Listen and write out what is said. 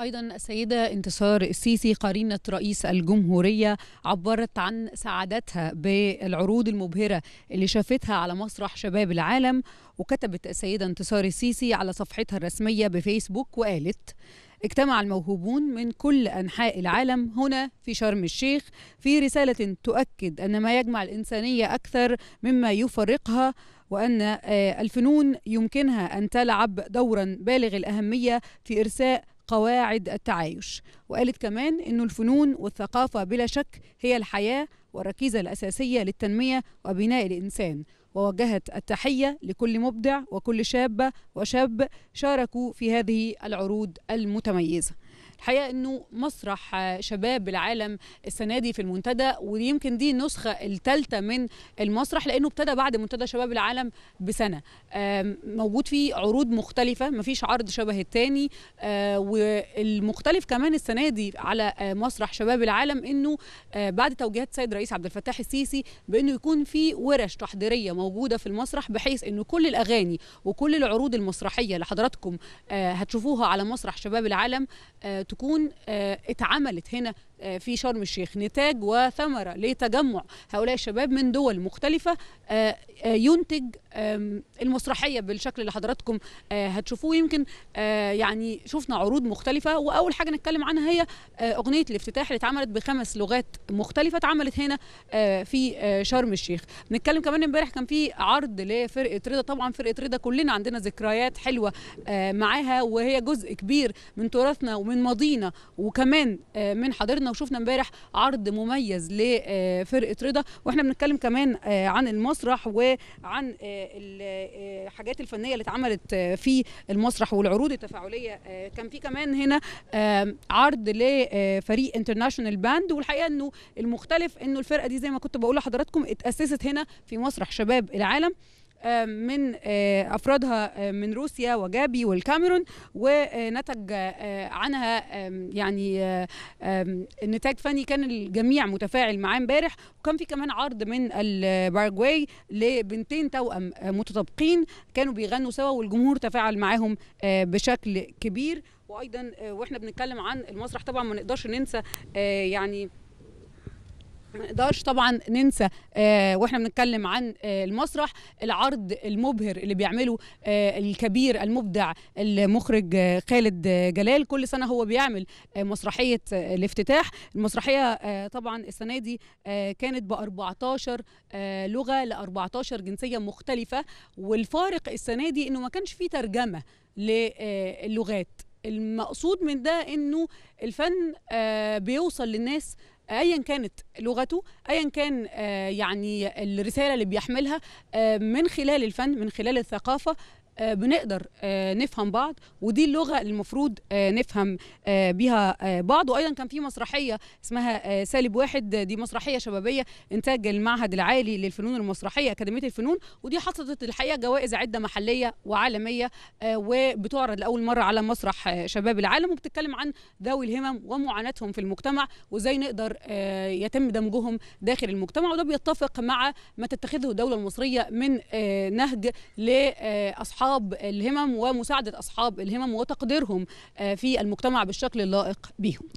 أيضا السيدة انتصار السيسي قرينة رئيس الجمهورية عبرت عن سعادتها بالعروض المبهرة اللي شافتها على مسرح شباب العالم وكتبت السيدة انتصار السيسي على صفحتها الرسمية بفيسبوك وقالت اجتمع الموهوبون من كل أنحاء العالم هنا في شرم الشيخ في رسالة تؤكد أن ما يجمع الإنسانية أكثر مما يفرقها وأن آه، الفنون يمكنها أن تلعب دورا بالغ الأهمية في إرساء قواعد التعايش وقالت كمان أنه الفنون والثقافة بلا شك هي الحياة والركيزة الأساسية للتنمية وبناء الإنسان ووجهت التحية لكل مبدع وكل شابة وشاب شاركوا في هذه العروض المتميزة الحقيقه انه مسرح شباب العالم السنه دي في المنتدى ويمكن دي النسخه الثالثه من المسرح لانه ابتدى بعد منتدى شباب العالم بسنه موجود فيه عروض مختلفه مفيش عرض شبه الثاني آه، والمختلف كمان السنه دي على مسرح شباب العالم انه آه، بعد توجيهات السيد رئيس عبد الفتاح السيسي بانه يكون في ورش تحضيريه موجوده في المسرح بحيث انه كل الاغاني وكل العروض المسرحيه اللي حضراتكم آه، هتشوفوها على مسرح شباب العالم تكون آه، اتعملت هنا آه، في شرم الشيخ نتاج وثمرة لتجمع هؤلاء الشباب من دول مختلفة آه، آه، ينتج المسرحية بالشكل اللي حضراتكم هتشوفوه يمكن يعني شفنا عروض مختلفة وأول حاجة نتكلم عنها هي أغنية الافتتاح اللي اتعملت بخمس لغات مختلفة اتعملت هنا في شرم الشيخ نتكلم كمان امبارح كان في عرض لفرقة رضا طبعا فرقة رضا كلنا عندنا ذكريات حلوة معاها وهي جزء كبير من تراثنا ومن ماضينا وكمان من حضرنا وشفنا امبارح عرض مميز لفرقه رضا واحنا بنتكلم كمان آه، عن المسرح وعن آه، الحاجات آه، الفنيه اللي اتعملت في المسرح والعروض التفاعليه كان في كمان هنا عرض لفريق انترناشونال باند والحقيقه انه المختلف انه الفرقه دي زي ما كنت بقول لحضراتكم اتاسست هنا في مسرح شباب العالم آه، من آه، افرادها آه، من روسيا وجابي والكاميرون ونتج عنها يعني نتاج فني كان الجميع متفاعل معاه امبارح وكان في كمان عرض من الباراجواي لبنتين توأم متطابقين كانوا بيغنوا سوا والجمهور تفاعل معاهم بشكل كبير وايضا واحنا بنتكلم عن المسرح طبعا ما نقدرش ننسى يعني ما نقدرش طبعا ننسى آه واحنا بنتكلم عن آه المسرح العرض المبهر اللي بيعمله آه الكبير المبدع المخرج آه خالد آه جلال كل سنه هو بيعمل آه مسرحيه آه الافتتاح المسرحيه آه طبعا السنه دي آه كانت ب 14 آه لغه ل 14 جنسيه مختلفه والفارق السنه دي انه ما كانش في ترجمه آه، للغات المقصود من ده انه الفن آه، بيوصل للناس ايا كانت لغته ايا كان آه، يعني الرساله اللي بيحملها آه، من خلال الفن من خلال الثقافه آه، بنقدر آه، نفهم بعض ودي اللغه اللي المفروض آه، نفهم بيها بعض وايضا كان في مسرحيه اسمها سالب واحد دي مسرحيه شبابيه انتاج المعهد العالي للفنون المسرحيه اكاديميه الفنون ودي حصلت الحقيقه جوائز عده محليه وعالميه وبتعرض لاول مره على مسرح شباب العالم وبتتكلم عن ذوي الهمم ومعاناتهم في المجتمع وازاي نقدر يتم دمجهم داخل المجتمع وده بيتفق مع ما تتخذه الدوله المصريه من نهج لاصحاب اصحاب الهمم ومساعده اصحاب الهمم وتقديرهم آه، في المجتمع بالشكل اللائق بهم